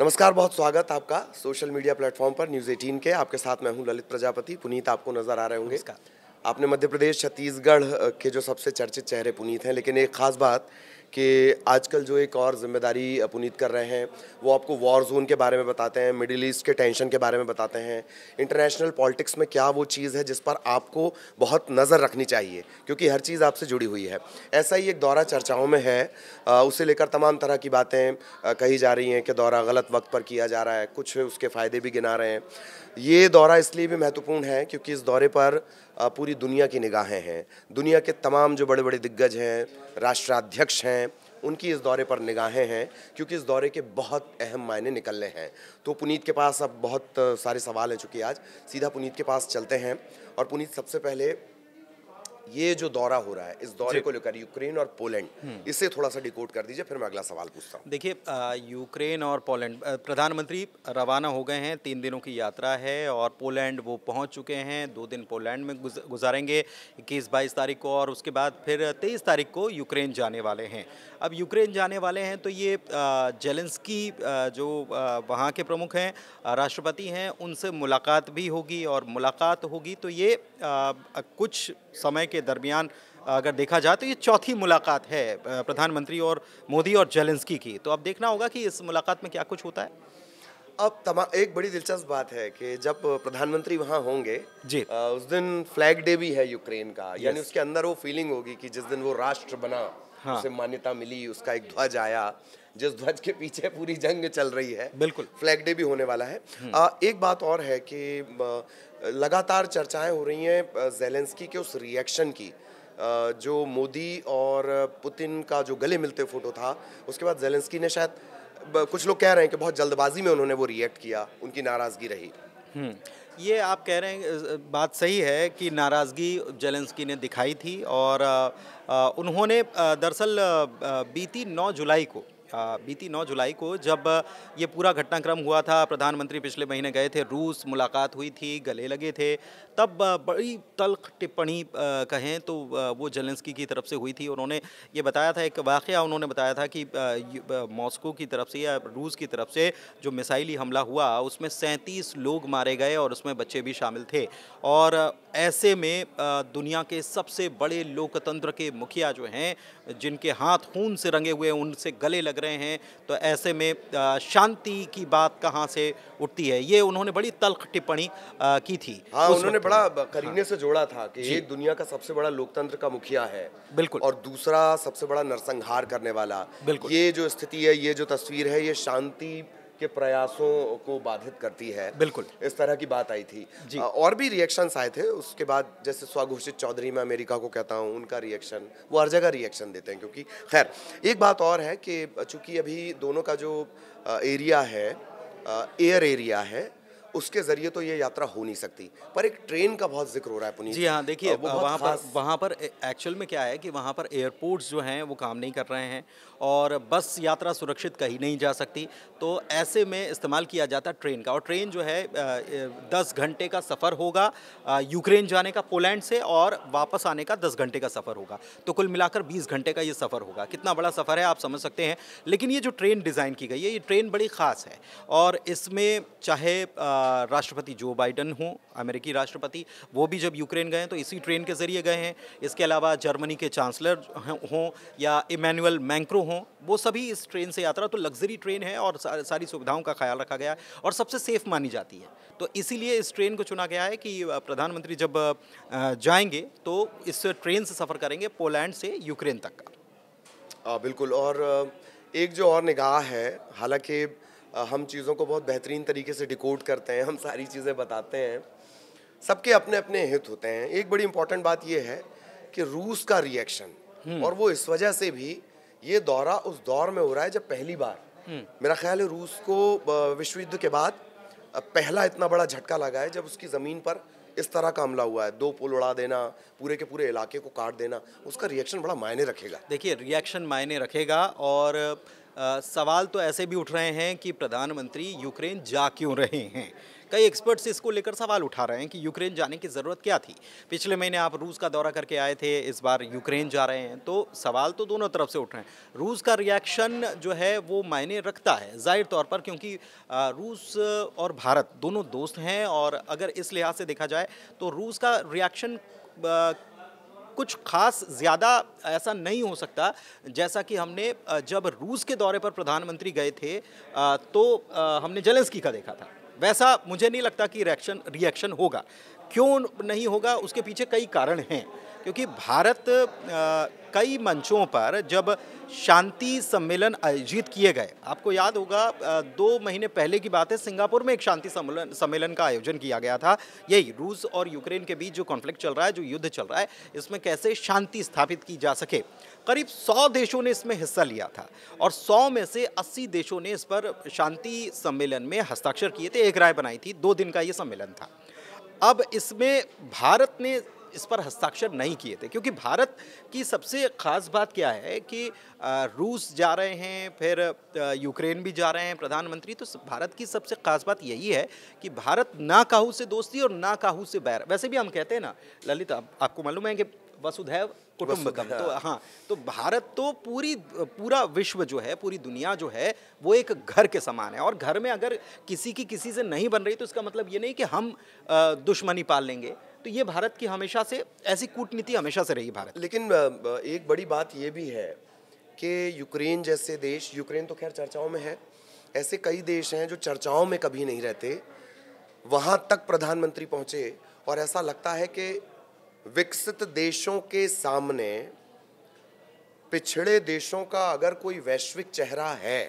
नमस्कार बहुत स्वागत आपका सोशल मीडिया प्लेटफॉर्म पर न्यूज़ एटीन के आपके साथ मैं हूं ललित प्रजापति पुनीत आपको नजर आ रहे होंगे आपने मध्य प्रदेश छत्तीसगढ़ के जो सबसे चर्चित चेहरे पुनीत हैं लेकिन एक खास बात कि आजकल जो एक और जिम्मेदारी पुनीत कर रहे हैं वो आपको वॉर जोन के बारे में बताते हैं मिडिल ईस्ट के टेंशन के बारे में बताते हैं इंटरनेशनल पॉलिटिक्स में क्या वो चीज़ है जिस पर आपको बहुत नज़र रखनी चाहिए क्योंकि हर चीज़ आपसे जुड़ी हुई है ऐसा ही एक दौरा चर्चाओं में है उसे लेकर तमाम तरह की बातें कही जा रही हैं कि दौरा गलत वक्त पर किया जा रहा है कुछ उसके फ़ायदे भी गिना रहे हैं ये दौरा इसलिए भी महत्वपूर्ण है क्योंकि इस दौरे पर पूरी दुनिया की निगाहें हैं दुनिया के तमाम जो बड़े बड़े दिग्गज हैं राष्ट्राध्यक्ष हैं उनकी इस दौरे पर निगाहें हैं क्योंकि इस दौरे के बहुत अहम मायने निकलने हैं तो पुनीत के पास अब बहुत सारे सवाल हैं चूँकि आज सीधा पुनीत के पास चलते हैं और पुनीत सबसे पहले ये जो दौरा हो रहा है इस दौरे को लेकर यूक्रेन और पोलैंड हम्म। इसे थोड़ा सा डिकोड कर दीजिए फिर मैं अगला सवाल पूछता हूँ देखिए यूक्रेन और पोलैंड प्रधानमंत्री रवाना हो गए हैं तीन दिनों की यात्रा है और पोलैंड वो पहुँच चुके हैं दो दिन पोलैंड में गुजारेंगे इक्कीस बाईस तारीख को और उसके बाद फिर तेईस तारीख को यूक्रेन जाने वाले हैं अब यूक्रेन जाने वाले हैं तो ये जेलेंस्की जो वहाँ के प्रमुख हैं राष्ट्रपति हैं उनसे मुलाकात भी होगी और मुलाकात होगी तो ये कुछ समय के के दरमियान अगर देखा जाए तो ये चौथी मुलाकात है प्रधानमंत्री और मोदी और जेलेंस्की की तो अब देखना होगा कि इस मुलाकात में क्या कुछ होता है अब तमाम एक बड़ी दिलचस्प बात है कि जब प्रधानमंत्री वहाँ होंगे जी आ, उस दिन फ्लैग डे भी है यूक्रेन का यानी उसके अंदर वो फीलिंग होगी कि जिस दिन वो राष्ट्र बना हाँ। उसे मान्यता मिली उसका एक ध्वज आया जिस ध्वज के पीछे पूरी जंग चल रही है बिल्कुल फ्लैग डे भी होने वाला है आ, हम्म। एक बात और है कि लगातार चर्चाएं हो रही हैं जेलेंस्की के उस रिएक्शन की जो मोदी और पुतिन का जो गले मिलते फोटो था उसके बाद जेलेंस्की ने शायद कुछ लोग कह रहे हैं कि बहुत जल्दबाजी में उन्होंने वो रिएक्ट किया उनकी नाराज़गी रही हम्म, ये आप कह रहे हैं बात सही है कि नाराज़गी जेलेंस्की ने दिखाई थी और उन्होंने दरअसल बीती 9 जुलाई को बीती 9 जुलाई को जब ये पूरा घटनाक्रम हुआ था प्रधानमंत्री पिछले महीने गए थे रूस मुलाकात हुई थी गले लगे थे तब बड़ी तल्ख टिप्पणी कहें तो वो जलेंसकी की तरफ से हुई थी उन्होंने ये बताया था एक वाक़ उन्होंने बताया था कि मॉस्को की तरफ से या रूस की तरफ से जो मिसाइली हमला हुआ उसमें सैंतीस लोग मारे गए और उसमें बच्चे भी शामिल थे और ऐसे में दुनिया के सबसे बड़े लोकतंत्र के मुखिया जो हैं जिनके हाथ खून से रंगे हुए उनसे गले लगे रहे हैं तो ऐसे में शांति की बात कहाँ से उठती है ये उन्होंने बड़ी तल्ख टिप्पणी की थी हाँ उन्होंने बड़ा हाँ। करीने से जोड़ा था कि एक दुनिया का सबसे बड़ा लोकतंत्र का मुखिया है बिल्कुल और दूसरा सबसे बड़ा नरसंहार करने वाला बिल्कुल ये जो स्थिति है ये जो तस्वीर है ये शांति के प्रयासों को बाधित करती है बिल्कुल इस तरह की बात आई थी जी। और भी रिएक्शंस आए थे उसके बाद जैसे स्वाघोषित चौधरी मैं अमेरिका को कहता हूँ उनका रिएक्शन वो हर जगह रिएक्शन देते हैं क्योंकि खैर एक बात और है कि चूँकि अभी दोनों का जो एरिया है एयर एरिया है उसके जरिए तो ये यात्रा हो नहीं सकती पर एक ट्रेन का बहुत जिक्र हो रहा है पुनीत जी हाँ देखिए वहाँ पर वहाँ पर एक्चुअल में क्या है कि वहाँ पर एयरपोर्ट्स जो हैं वो काम नहीं कर रहे हैं और बस यात्रा सुरक्षित कहीं नहीं जा सकती तो ऐसे में इस्तेमाल किया जाता ट्रेन का और ट्रेन जो है दस घंटे का सफ़र होगा यूक्रेन जाने का पोलैंड से और वापस आने का दस घंटे का सफ़र होगा तो कुल मिलाकर बीस घंटे का ये सफ़र होगा कितना बड़ा सफ़र है आप समझ सकते हैं लेकिन ये जो ट्रेन डिज़ाइन की गई है ये ट्रेन बड़ी ख़ास है और इसमें चाहे आ, राष्ट्रपति जो बाइडन हों अमेरिकी राष्ट्रपति वो भी जब यूक्रेन गए तो इसी ट्रेन के ज़रिए गए हैं इसके अलावा जर्मनी के चांसलर हों या इमैनुअल मैंक्रो हों वो सभी इस ट्रेन से यात्रा तो लग्जरी ट्रेन है और सारी सुविधाओं का ख्याल रखा गया है और सबसे सेफ़ मानी जाती है तो इसीलिए इस ट्रेन को चुना गया है कि प्रधानमंत्री जब जाएंगे तो इस ट्रेन से सफ़र करेंगे पोलैंड से यूक्रेन तक का आ, हाँ, बिल्कुल और एक जो और निगाह है हालांकि हम चीज़ों को बहुत बेहतरीन तरीके से डिकोड करते हैं हम सारी चीज़ें बताते हैं सबके अपने अपने हित होते हैं एक बड़ी इंपॉर्टेंट बात यह है कि रूस का रिएक्शन हम्म। और वो इस वजह से भी ये दौरा उस दौर में हो रहा है जब पहली बार हम्म। मेरा ख्याल है रूस को विश्व युद्ध के बाद पहला इतना बड़ा झटका लगा है जब उसकी ज़मीन पर इस तरह का हमला हुआ है दो पुल उड़ा देना पूरे के पूरे इलाके को काट देना उसका रिएक्शन बड़ा मायने रखेगा देखिए रिएक्शन मायने रखेगा और आ, सवाल तो ऐसे भी उठ रहे हैं कि प्रधानमंत्री यूक्रेन जा क्यों रहे हैं कई एक्सपर्ट्स इसको लेकर सवाल उठा रहे हैं कि यूक्रेन जाने की ज़रूरत क्या थी पिछले महीने आप रूस का दौरा करके आए थे इस बार यूक्रेन जा रहे हैं तो सवाल तो दोनों तरफ से उठ रहे हैं रूस का रिएक्शन जो है वो मायने रखता है जाहिर तौर पर क्योंकि रूस और भारत दोनों दोस्त हैं और अगर इस लिहाज से देखा जाए तो रूस का रिएक्शन कुछ खास ज़्यादा ऐसा नहीं हो सकता जैसा कि हमने जब रूस के दौरे पर प्रधानमंत्री गए थे तो हमने जेलेंस्की का देखा था वैसा मुझे नहीं लगता कि रिएक्शन रिएक्शन होगा क्यों नहीं होगा उसके पीछे कई कारण हैं क्योंकि भारत कई मंचों पर जब शांति सम्मेलन आयोजित किए गए आपको याद होगा दो महीने पहले की बात है सिंगापुर में एक शांति सम्मेलन सम्मेलन का आयोजन किया गया था यही रूस और यूक्रेन के बीच जो कॉन्फ्लिक्ट चल रहा है जो युद्ध चल रहा है इसमें कैसे शांति स्थापित की जा सके करीब सौ देशों ने इसमें हिस्सा लिया था और सौ में से अस्सी देशों ने इस पर शांति सम्मेलन में हस्ताक्षर किए थे एक राय बनाई थी दो दिन का ये सम्मेलन था अब इसमें भारत ने इस पर हस्ताक्षर नहीं किए थे क्योंकि भारत की सबसे ख़ास बात क्या है कि रूस जा रहे हैं फिर यूक्रेन भी जा रहे हैं प्रधानमंत्री तो भारत की सबसे ख़ास बात यही है कि भारत ना काहू से दोस्ती और ना काहू से बैर वैसे भी हम कहते हैं ना ललित आप, आपको मालूम है कि वसुधैव कुटुंबकम तो हाँ तो भारत तो पूरी पूरा विश्व जो है पूरी दुनिया जो है वो एक घर के समान है और घर में अगर किसी की किसी से नहीं बन रही तो इसका मतलब ये नहीं कि हम दुश्मनी पाल लेंगे तो ये भारत की हमेशा से ऐसी कूटनीति हमेशा से रही भारत लेकिन एक बड़ी बात ये भी है कि यूक्रेन जैसे देश यूक्रेन तो खैर चर्चाओं में है ऐसे कई देश हैं जो चर्चाओं में कभी नहीं रहते वहाँ तक प्रधानमंत्री पहुँचे और ऐसा लगता है कि विकसित देशों के सामने पिछड़े देशों का अगर कोई वैश्विक चेहरा है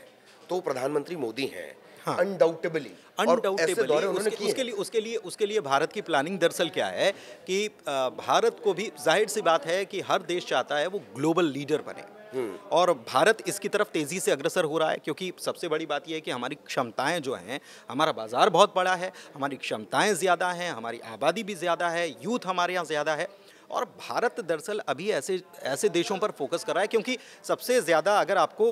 तो प्रधानमंत्री मोदी हैं हाँ। अनडाउटेबली उसके, उसके लिए उसके लिए उसके लिए भारत की प्लानिंग दरअसल क्या है कि भारत को भी जाहिर सी बात है कि हर देश चाहता है वो ग्लोबल लीडर बने हम्म। और भारत इसकी तरफ तेज़ी से अग्रसर हो रहा है क्योंकि सबसे बड़ी बात यह है कि हमारी क्षमताएं जो हैं हमारा बाज़ार बहुत बड़ा है हमारी क्षमताएं ज़्यादा हैं हमारी आबादी भी ज़्यादा है यूथ हमारे यहाँ ज़्यादा है और भारत दरअसल अभी ऐसे ऐसे देशों पर फोकस कर रहा है क्योंकि सबसे ज़्यादा अगर आपको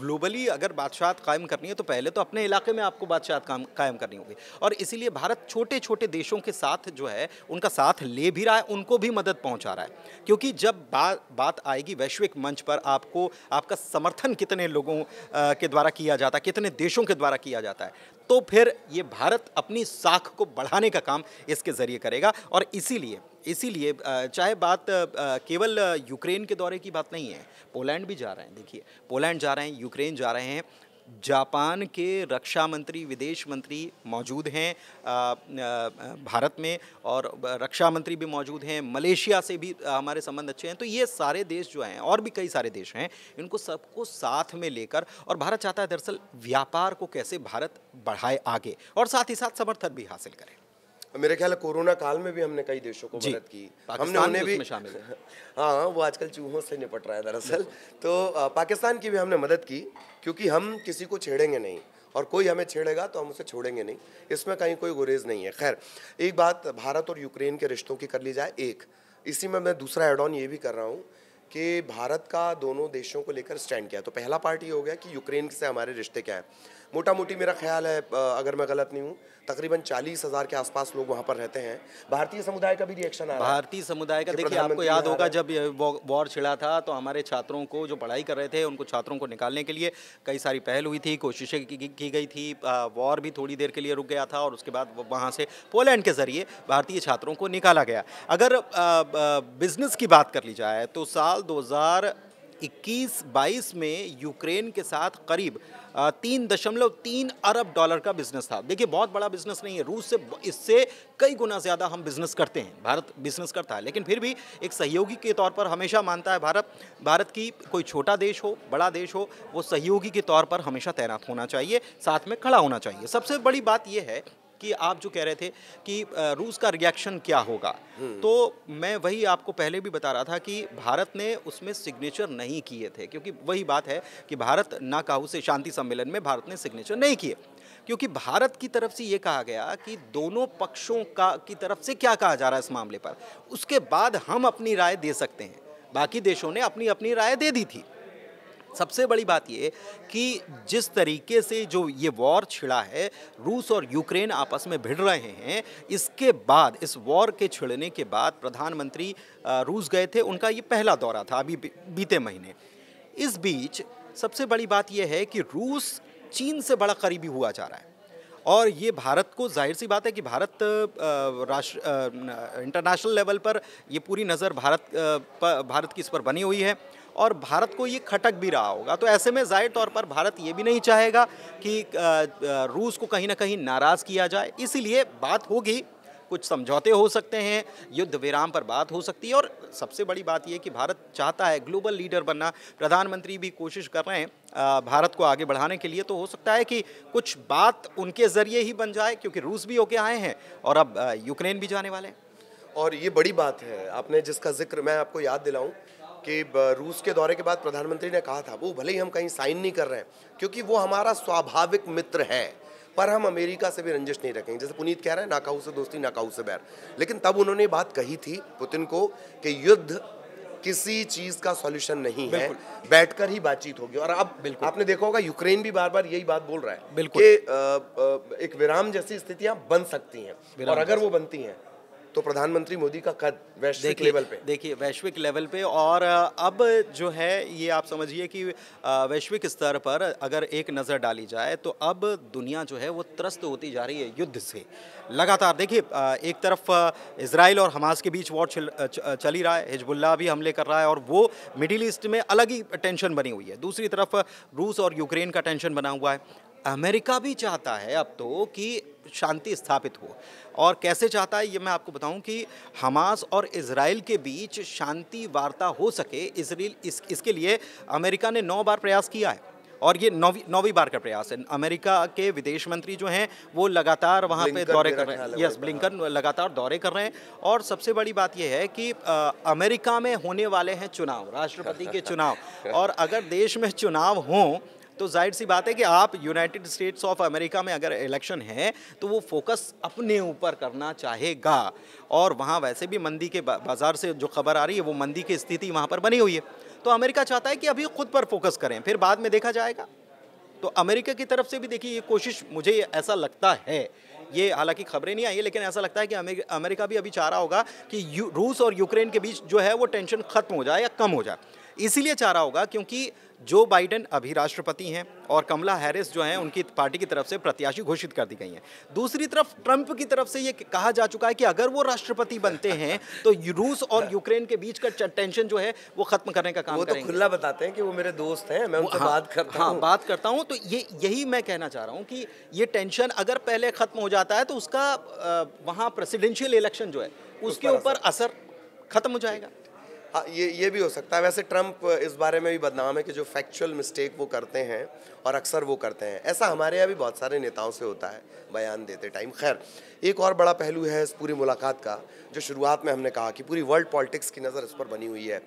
ग्लोबली अगर बादशाहत कायम करनी है तो पहले तो अपने इलाके में आपको बादशाहत काम कायम करनी होगी और इसीलिए भारत छोटे छोटे देशों के साथ जो है उनका साथ ले भी रहा है उनको भी मदद पहुँचा रहा है क्योंकि जब बा, बात आएगी वैश्विक मंच पर आपको आपका समर्थन कितने लोगों आ, के द्वारा किया जाता है कितने देशों के द्वारा किया जाता है तो फिर ये भारत अपनी साख को बढ़ाने का काम इसके ज़रिए करेगा और इसीलिए इसीलिए चाहे बात केवल यूक्रेन के दौरे की बात नहीं है पोलैंड भी जा रहे हैं देखिए पोलैंड जा रहे हैं यूक्रेन जा रहे हैं जापान के रक्षा मंत्री विदेश मंत्री मौजूद हैं भारत में और रक्षा मंत्री भी मौजूद हैं मलेशिया से भी हमारे संबंध अच्छे हैं तो ये सारे देश जो हैं और भी कई सारे देश हैं इनको सबको साथ में लेकर और भारत चाहता है दरअसल व्यापार को कैसे भारत बढ़ाए आगे और साथ ही साथ समर्थन भी हासिल करें मेरे ख्याल कोरोना काल में भी हमने कई देशों को मदद की हमने उन्हें भी हाँ वो आजकल चूहों से निपट रहा है दरअसल तो पाकिस्तान की भी हमने मदद की क्योंकि हम किसी को छेड़ेंगे नहीं और कोई हमें छेड़ेगा तो हम उसे छोड़ेंगे नहीं इसमें कहीं कोई गुरेज नहीं है खैर एक बात भारत और यूक्रेन के रिश्तों की कर ली जाए एक इसी में मैं दूसरा एड ऑन ये भी कर रहा हूँ कि भारत का दोनों देशों को लेकर स्टैंड किया तो पहला पार्ट ये हो गया कि यूक्रेन से हमारे रिश्ते क्या है मोटा मोटी मेरा ख्याल है अगर मैं गलत नहीं हूँ तकरीबन चालीस हज़ार के आसपास लोग वहाँ पर रहते हैं भारतीय समुदाय का भी रिएक्शन आ रहा है भारतीय समुदाय का देखिए आपको याद होगा जब वॉर छिड़ा था तो हमारे छात्रों को जो पढ़ाई कर रहे थे उनको छात्रों को निकालने के लिए कई सारी पहल हुई थी कोशिशें की, गई थी वॉर भी थोड़ी देर के लिए रुक गया था और उसके बाद वहाँ से पोलैंड के ज़रिए भारतीय छात्रों को निकाला गया अगर बिज़नेस की बात कर ली जाए तो साल दो 2021 22 में यूक्रेन के साथ करीब तीन दशमलव तीन अरब डॉलर का बिजनेस था देखिए बहुत बड़ा बिजनेस नहीं है रूस से इससे कई गुना ज़्यादा हम बिजनेस करते हैं भारत बिजनेस करता है लेकिन फिर भी एक सहयोगी के तौर पर हमेशा मानता है भारत भारत की कोई छोटा देश हो बड़ा देश हो वो सहयोगी के तौर पर हमेशा तैनात होना चाहिए साथ में खड़ा होना चाहिए सबसे बड़ी बात यह है कि आप जो कह रहे थे कि रूस का रिएक्शन क्या होगा हम्म। तो मैं वही आपको पहले भी बता रहा था कि भारत ने उसमें सिग्नेचर नहीं किए थे क्योंकि वही बात है कि भारत ना काहू से शांति सम्मेलन में भारत ने सिग्नेचर नहीं किए क्योंकि भारत की तरफ से ये कहा गया कि दोनों पक्षों का की तरफ से क्या कहा जा रहा है इस मामले पर उसके बाद हम अपनी राय दे सकते हैं बाकी देशों ने अपनी अपनी राय दे दी थी सबसे बड़ी बात ये कि जिस तरीके से जो ये वॉर छिड़ा है रूस और यूक्रेन आपस में भिड़ रहे हैं इसके बाद इस वॉर के छिड़ने के बाद प्रधानमंत्री रूस गए थे उनका ये पहला दौरा था अभी बीते महीने इस बीच सबसे बड़ी बात यह है कि रूस चीन से बड़ा करीबी हुआ जा रहा है और ये भारत को जाहिर सी बात है कि भारत राष्ट्र इंटरनेशनल लेवल पर ये पूरी नज़र भारत भारत की इस पर बनी हुई है और भारत को ये खटक भी रहा होगा तो ऐसे में ज़ाहिर तौर पर भारत ये भी नहीं चाहेगा कि रूस को कहीं ना कहीं नाराज़ किया जाए इसीलिए बात होगी कुछ समझौते हो सकते हैं युद्ध विराम पर बात हो सकती है और सबसे बड़ी बात यह कि भारत चाहता है ग्लोबल लीडर बनना प्रधानमंत्री भी कोशिश कर रहे हैं भारत को आगे बढ़ाने के लिए तो हो सकता है कि कुछ बात उनके ज़रिए ही बन जाए क्योंकि रूस भी होके आए हैं और अब यूक्रेन भी जाने वाले हैं और ये बड़ी बात है आपने जिसका जिक्र मैं आपको याद दिलाऊं कि रूस के दौरे के बाद प्रधानमंत्री ने कहा था वो भले ही हम कहीं साइन नहीं कर रहे हैं क्योंकि वो हमारा स्वाभाविक मित्र है पर हम अमेरिका से भी रंजिश नहीं रखेंगे जैसे पुनीत कह रहे हैं नाकाऊ से दोस्ती नाकाऊ से बैर लेकिन तब उन्होंने बात कही थी पुतिन को कि युद्ध किसी चीज का सॉल्यूशन नहीं है बैठकर ही बातचीत होगी और अब बिल्कुल आपने देखा होगा यूक्रेन भी बार बार यही बात बोल रहा है बिल्कुल कि एक विराम जैसी स्थितियां बन सकती हैं और अगर वो बनती हैं तो प्रधानमंत्री मोदी का कद वैश्विक लेवल पे देखिए वैश्विक लेवल पे और अब जो है ये आप समझिए कि वैश्विक स्तर पर अगर एक नज़र डाली जाए तो अब दुनिया जो है वो त्रस्त होती जा रही है युद्ध से लगातार देखिए एक तरफ इसराइल और हमास के बीच वॉर चली रहा है हिजबुल्ला भी हमले कर रहा है और वो मिडिल ईस्ट में अलग ही टेंशन बनी हुई है दूसरी तरफ रूस और यूक्रेन का टेंशन बना हुआ है अमेरिका भी चाहता है अब तो कि शांति स्थापित हो और कैसे चाहता है ये मैं आपको बताऊं कि हमास और इसराइल के बीच शांति वार्ता हो सके इसराइल इस, इसके लिए अमेरिका ने नौ बार प्रयास किया है और ये नौवीं नौवीं बार का प्रयास है अमेरिका के विदेश मंत्री जो हैं वो लगातार वहाँ पे दौरे कर रहे हैं यस ब्लिंकन लगातार दौरे कर रहे हैं और सबसे बड़ी बात यह है कि आ, अमेरिका में होने वाले हैं चुनाव राष्ट्रपति के चुनाव और अगर देश में चुनाव हों तो जाहिर सी बात है कि आप यूनाइटेड स्टेट्स ऑफ अमेरिका में अगर इलेक्शन है तो वो फोकस अपने ऊपर करना चाहेगा और वहाँ वैसे भी मंदी के बाज़ार से जो खबर आ रही है वो मंदी की स्थिति वहाँ पर बनी हुई है तो अमेरिका चाहता है कि अभी खुद पर फोकस करें फिर बाद में देखा जाएगा तो अमेरिका की तरफ से भी देखिए ये कोशिश मुझे ऐसा लगता है ये हालांकि खबरें नहीं आई है लेकिन ऐसा लगता है कि अमेरिका भी अभी चाह रहा होगा कि रूस और यूक्रेन के बीच जो है वो टेंशन खत्म हो जाए या कम हो जाए इसीलिए चाह रहा होगा क्योंकि जो बाइडेन अभी राष्ट्रपति हैं और कमला हैरिस जो हैं उनकी पार्टी की तरफ से प्रत्याशी घोषित कर दी गई हैं दूसरी तरफ ट्रंप की तरफ से ये कहा जा चुका है कि अगर वो राष्ट्रपति बनते हैं तो रूस और यूक्रेन के बीच का टेंशन जो है वो खत्म करने का काम वो तो खुला बताते हैं कि वो मेरे दोस्त हैं मैं उनसे हाँ, बात करता हाँ, हूँ बात करता हूँ तो ये यही मैं कहना चाह रहा हूँ कि ये टेंशन अगर पहले खत्म हो जाता है तो उसका वहाँ प्रेसिडेंशियल इलेक्शन जो है उसके ऊपर असर खत्म हो जाएगा हाँ, ये ये भी हो सकता है वैसे ट्रम्प इस बारे में भी बदनाम है कि जो फैक्चुअल मिस्टेक वो करते हैं और अक्सर वो करते हैं ऐसा हमारे यहाँ भी बहुत सारे नेताओं से होता है बयान देते टाइम खैर एक और बड़ा पहलू है इस पूरी मुलाकात का जो शुरुआत में हमने कहा कि पूरी वर्ल्ड पॉलिटिक्स की नज़र इस पर बनी हुई है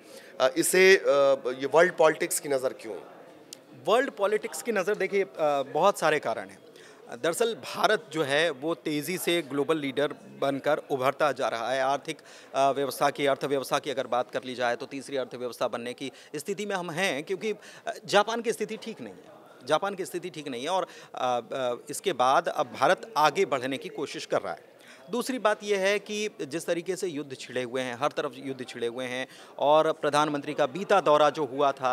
इसे ये वर्ल्ड पॉलिटिक्स की नज़र क्यों वर्ल्ड पॉलिटिक्स की नज़र देखिए बहुत सारे कारण हैं दरअसल भारत जो है वो तेज़ी से ग्लोबल लीडर बनकर उभरता जा रहा है आर्थिक व्यवस्था की अर्थव्यवस्था की अगर बात कर ली जाए तो तीसरी अर्थव्यवस्था बनने की स्थिति में हम हैं क्योंकि जापान की स्थिति ठीक नहीं है जापान की स्थिति ठीक नहीं है और इसके बाद अब भारत आगे बढ़ने की कोशिश कर रहा है दूसरी बात यह है कि जिस तरीके से युद्ध छिड़े हुए हैं हर तरफ युद्ध छिड़े हुए हैं और प्रधानमंत्री का बीता दौरा जो हुआ था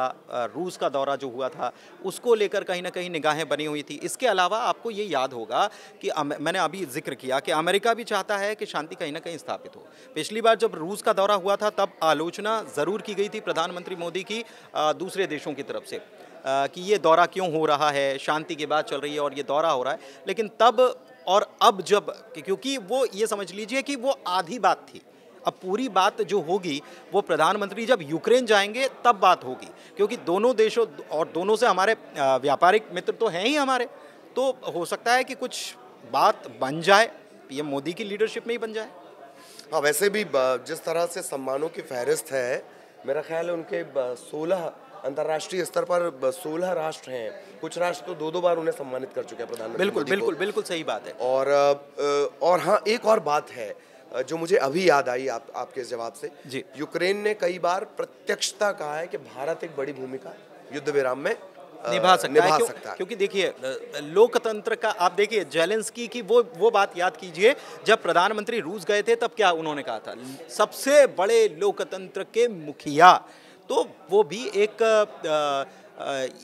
रूस का दौरा जो हुआ था उसको लेकर कहीं ना कहीं निगाहें बनी हुई थी इसके अलावा आपको ये याद होगा कि मैंने अभी जिक्र किया कि अमेरिका भी चाहता है कि शांति कहीं ना कहीं स्थापित हो पिछली बार जब रूस का दौरा हुआ था तब आलोचना ज़रूर की गई थी प्रधानमंत्री मोदी की दूसरे देशों की तरफ से कि ये दौरा क्यों हो रहा है शांति की बात चल रही है और ये दौरा हो रहा है लेकिन तब और अब जब क्योंकि वो ये समझ लीजिए कि वो आधी बात थी अब पूरी बात जो होगी वो प्रधानमंत्री जब यूक्रेन जाएंगे तब बात होगी क्योंकि दोनों देशों और दोनों से हमारे व्यापारिक मित्र तो हैं ही हमारे तो हो सकता है कि कुछ बात बन जाए पीएम मोदी की लीडरशिप में ही बन जाए हाँ वैसे भी जिस तरह से सम्मानों की फहरिस्त है मेरा ख्याल है उनके सोलह अंतर्राष्ट्रीय स्तर पर सोलह राष्ट्र हैं कुछ राष्ट्र तो दो दो बार उन्हें सम्मानित कर चुके हैं प्रधानमंत्री बिल्कुल बिल्कुल बिल्कुल सही बात है और और हाँ एक और बात है जो मुझे अभी याद आई आप आपके जवाब से जी यूक्रेन ने कई बार प्रत्यक्षता कहा है कि भारत एक बड़ी भूमिका युद्ध विराम में निभा सकता निभा है क्यों, सकता क्योंकि देखिए लोकतंत्र का आप देखिए जेलेंस्की की वो वो बात याद कीजिए जब प्रधानमंत्री रूस गए थे तब क्या उन्होंने कहा था सबसे बड़े लोकतंत्र के मुखिया तो वो भी एक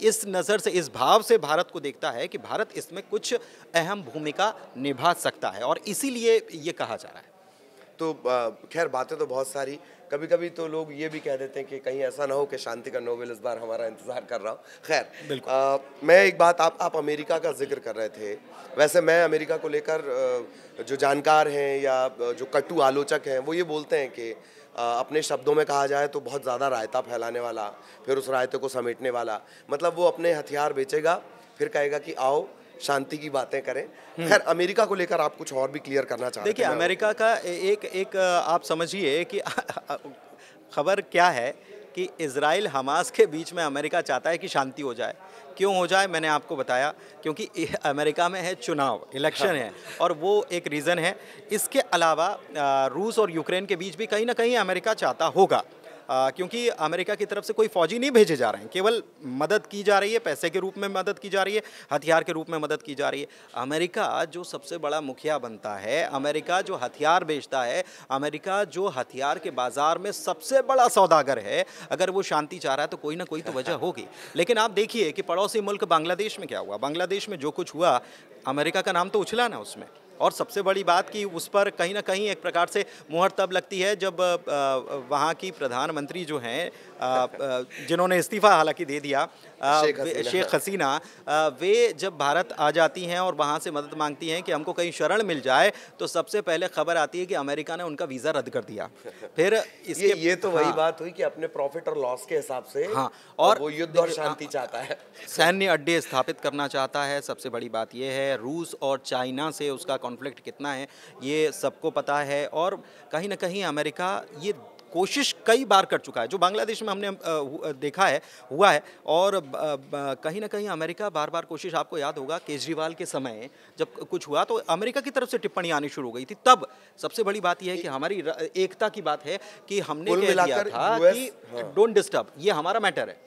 इस नज़र से इस भाव से भारत को देखता है कि भारत इसमें कुछ अहम भूमिका निभा सकता है और इसीलिए ये कहा जा रहा है तो खैर बातें तो बहुत सारी कभी कभी तो लोग ये भी कह देते हैं कि कहीं ऐसा ना हो कि शांति का नोबेल इस बार हमारा इंतज़ार कर रहा हूँ खैर मैं एक बात आप आप अमेरिका का जिक्र कर रहे थे वैसे मैं अमेरिका को लेकर जो जानकार हैं या जो कट्टू आलोचक हैं वो ये बोलते हैं कि अपने शब्दों में कहा जाए तो बहुत ज़्यादा रायता फैलाने वाला फिर उस रायते को समेटने वाला मतलब वो अपने हथियार बेचेगा फिर कहेगा कि आओ शांति की बातें करें हम्म। खैर अमेरिका को लेकर आप कुछ और भी क्लियर करना चाहते देखिए अमेरिका का एक एक आप समझिए कि खबर क्या है कि इसराइल हमास के बीच में अमेरिका चाहता है कि शांति हो जाए क्यों हो जाए मैंने आपको बताया क्योंकि अमेरिका में है चुनाव इलेक्शन है हाँ। और वो एक रीज़न है इसके अलावा रूस और यूक्रेन के बीच भी कहीं ना कहीं अमेरिका चाहता होगा क्योंकि अमेरिका की तरफ से कोई फौजी नहीं भेजे जा रहे हैं केवल मदद की जा रही है पैसे के रूप में मदद की जा रही है हथियार के रूप में मदद की जा रही है अमेरिका जो सबसे बड़ा मुखिया बनता है अमेरिका जो हथियार बेचता है अमेरिका जो हथियार के बाज़ार में सबसे बड़ा सौदागर है अगर वो शांति चाह रहा है तो कोई ना कोई तो वजह होगी लेकिन आप देखिए कि पड़ोसी मुल्क बांग्लादेश में क्या हुआ बांग्लादेश में जो कुछ हुआ अमेरिका का नाम तो उछला ना उसमें और सबसे बड़ी बात कि उस पर कहीं ना कहीं एक प्रकार से मुहर तब लगती है जब वहाँ की प्रधानमंत्री जो हैं जिन्होंने इस्तीफ़ा हालांकि दे दिया शेख हसीना हाँ। वे जब भारत आ जाती हैं और वहाँ से मदद मांगती हैं कि हमको कहीं शरण मिल जाए तो सबसे पहले खबर आती है कि अमेरिका ने उनका वीज़ा रद्द कर दिया फिर इसके ये, ये तो वही हाँ। बात हुई कि अपने प्रॉफिट और लॉस के हिसाब से हाँ और वो युद्ध और हाँ, शांति चाहता है सैन्य अड्डे स्थापित करना चाहता है सबसे बड़ी बात यह है रूस और चाइना से उसका कॉन्फ्लिक्ट कितना है ये सबको पता है और कहीं ना कहीं अमेरिका ये कोशिश कई बार कर चुका है जो बांग्लादेश में हमने देखा है हुआ है और कहीं ना कहीं अमेरिका बार बार कोशिश आपको याद होगा केजरीवाल के समय जब कुछ हुआ तो अमेरिका की तरफ से टिप्पणी आनी शुरू हो गई थी तब सबसे बड़ी बात यह है कि हमारी एकता की बात है कि हमने कह दिया था कि हाँ। डोंट डिस्टर्ब ये हमारा मैटर है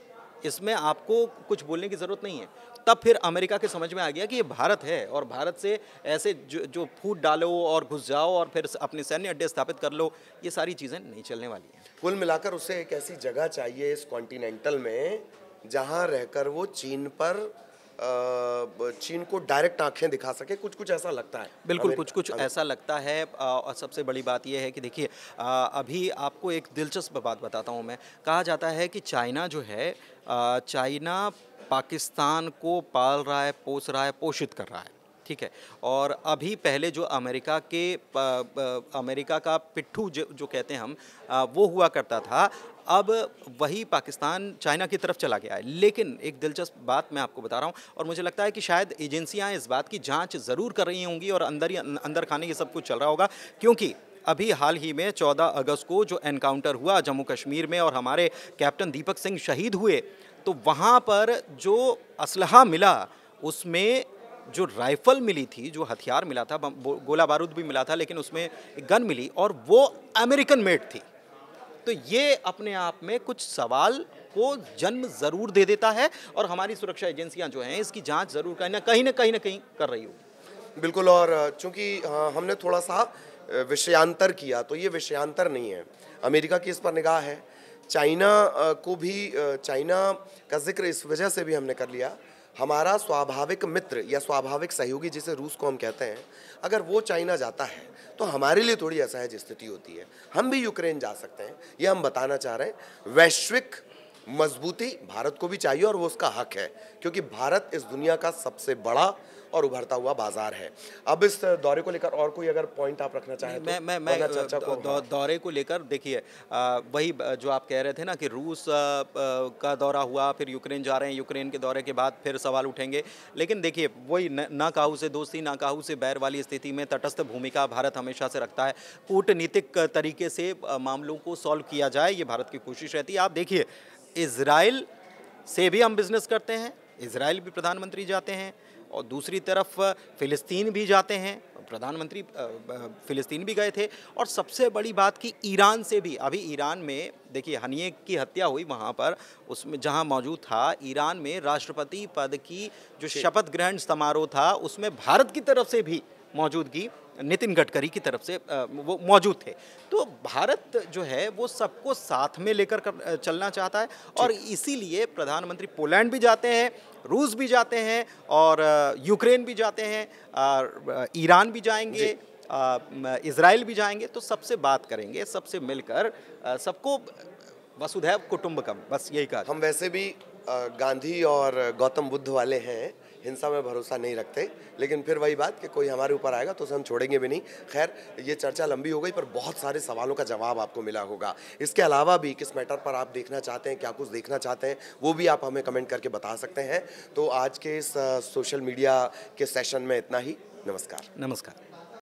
इसमें आपको कुछ बोलने की ज़रूरत नहीं है तब फिर अमेरिका के समझ में आ गया कि ये भारत है और भारत से ऐसे जो जो फूट डालो और घुस जाओ और फिर अपने सैन्य अड्डे स्थापित कर लो ये सारी चीज़ें नहीं चलने वाली हैं कुल मिलाकर उसे एक ऐसी जगह चाहिए इस कॉन्टिनेंटल में जहाँ रहकर वो चीन पर चीन को डायरेक्ट आंखें दिखा सके कुछ कुछ ऐसा लगता है बिल्कुल कुछ कुछ ऐसा लगता है और सबसे बड़ी बात यह है कि देखिए अभी आपको एक दिलचस्प बात बताता हूँ मैं कहा जाता है कि चाइना जो है चाइना पाकिस्तान को पाल रहा है पोस रहा है पोषित कर रहा है ठीक है और अभी पहले जो अमेरिका के अमेरिका का पिट्ठू जो, जो कहते हैं हम आ, वो हुआ करता था अब वही पाकिस्तान चाइना की तरफ चला गया है लेकिन एक दिलचस्प बात मैं आपको बता रहा हूँ और मुझे लगता है कि शायद एजेंसियाँ इस बात की जाँच ज़रूर कर रही होंगी और अंदर ही अं, अंदर खाने ये सब कुछ चल रहा होगा क्योंकि अभी हाल ही में 14 अगस्त को जो एनकाउंटर हुआ जम्मू कश्मीर में और हमारे कैप्टन दीपक सिंह शहीद हुए तो वहाँ पर जो असलहा मिला उसमें जो राइफल मिली थी जो हथियार मिला था गोला बारूद भी मिला था लेकिन उसमें गन मिली और वो अमेरिकन मेड थी तो ये अपने आप में कुछ सवाल को जन्म ज़रूर दे देता है और हमारी सुरक्षा एजेंसियां जो हैं इसकी जांच ज़रूर कहीं ना कहीं ना कहीं ना कहीं कर रही होगी बिल्कुल और चूँकि हाँ, हमने थोड़ा सा विषयांतर किया तो ये विषयांतर नहीं है अमेरिका की इस पर निगाह है चाइना को भी चाइना का जिक्र इस वजह से भी हमने कर लिया हमारा स्वाभाविक मित्र या स्वाभाविक सहयोगी जिसे रूस को हम कहते हैं अगर वो चाइना जाता है तो हमारे लिए थोड़ी असहज स्थिति होती है हम भी यूक्रेन जा सकते हैं ये हम बताना चाह रहे हैं वैश्विक मजबूती भारत को भी चाहिए और वो उसका हक है क्योंकि भारत इस दुनिया का सबसे बड़ा और उभरता हुआ बाजार है अब इस दौरे को लेकर और कोई अगर पॉइंट आप रखना चाहें तो मैं मैं मैं चर्चा को हाँ। दौरे को लेकर देखिए वही जो आप कह रहे थे ना कि रूस का दौरा हुआ फिर यूक्रेन जा रहे हैं यूक्रेन के दौरे के बाद फिर सवाल उठेंगे लेकिन देखिए वही नाकाहू से दोस्ती नाकाहू से बैर वाली स्थिति में तटस्थ भूमिका भारत हमेशा से रखता है कूटनीतिक तरीके से मामलों को सॉल्व किया जाए ये भारत की कोशिश रहती है आप देखिए इसराइल से भी हम बिजनेस करते हैं इसराइल भी प्रधानमंत्री जाते हैं और दूसरी तरफ फ़िलिस्तीन भी जाते हैं प्रधानमंत्री फ़िलिस्तीन भी गए थे और सबसे बड़ी बात कि ईरान से भी अभी ईरान में देखिए हनिये की हत्या हुई वहाँ पर उसमें जहाँ मौजूद था ईरान में राष्ट्रपति पद की जो शपथ ग्रहण समारोह था उसमें भारत की तरफ से भी मौजूदगी नितिन गडकरी की तरफ से वो मौजूद थे तो भारत जो है वो सबको साथ में लेकर चलना चाहता है और इसीलिए प्रधानमंत्री पोलैंड भी जाते हैं रूस भी जाते हैं और यूक्रेन भी जाते हैं ईरान भी जाएंगे इसराइल भी जाएंगे तो सबसे बात करेंगे सबसे मिलकर सबको वसुधैव कुटुंबकम बस यही कहा हम वैसे भी गांधी और गौतम बुद्ध वाले हैं हिंसा में भरोसा नहीं रखते लेकिन फिर वही बात कि कोई हमारे ऊपर आएगा तो उसे हम छोड़ेंगे भी नहीं खैर ये चर्चा लंबी हो गई पर बहुत सारे सवालों का जवाब आपको मिला होगा इसके अलावा भी किस मैटर पर आप देखना चाहते हैं क्या कुछ देखना चाहते हैं वो भी आप हमें कमेंट करके बता सकते हैं तो आज के इस सोशल मीडिया के सेशन में इतना ही नमस्कार नमस्कार